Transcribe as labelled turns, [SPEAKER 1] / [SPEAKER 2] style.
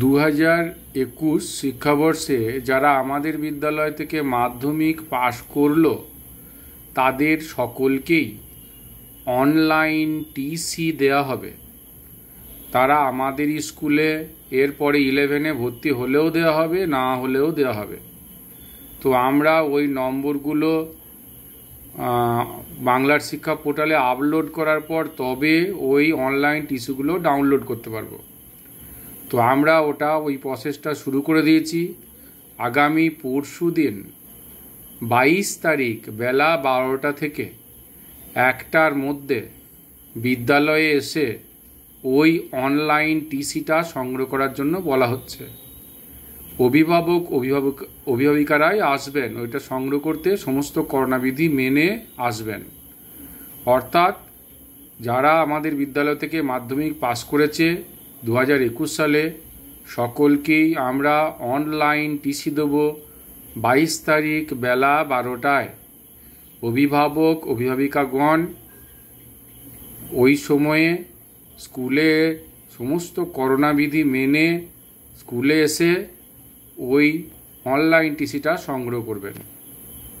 [SPEAKER 1] দু হাজার একুশ শিক্ষাবর্ষে যারা আমাদের বিদ্যালয় থেকে মাধ্যমিক পাশ করল তাদের সকলকেই অনলাইন টিসি দেয়া হবে তারা আমাদের স্কুলে এরপরে ইলেভেনে ভর্তি হলেও দেওয়া হবে না হলেও দেওয়া হবে তো আমরা ওই নম্বরগুলো বাংলার শিক্ষা পোর্টালে আপলোড করার পর তবে ওই অনলাইন টিসিগুলো ডাউনলোড করতে পারবো তো আমরা ওটা ওই প্রসেসটা শুরু করে দিয়েছি আগামী পরশু দিন বাইশ তারিখ বেলা বারোটা থেকে একটার মধ্যে বিদ্যালয়ে এসে ওই অনলাইন টিসিটা সংগ্রহ করার জন্য বলা হচ্ছে অভিভাবক অভিভাবক অভিভাবিকারাই আসবেন ওইটা সংগ্রহ করতে সমস্ত কর্ণাবিধি মেনে আসবেন অর্থাৎ যারা আমাদের বিদ্যালয় থেকে মাধ্যমিক পাশ করেছে দু সালে সকলকেই আমরা অনলাইন টিসি দেব বাইশ তারিখ বেলা বারোটায় অভিভাবক অভিভাবিকাগণ ওই সময়ে স্কুলে সমস্ত করোনাবিধি মেনে স্কুলে এসে ওই অনলাইন টিসিটা সংগ্রহ করবেন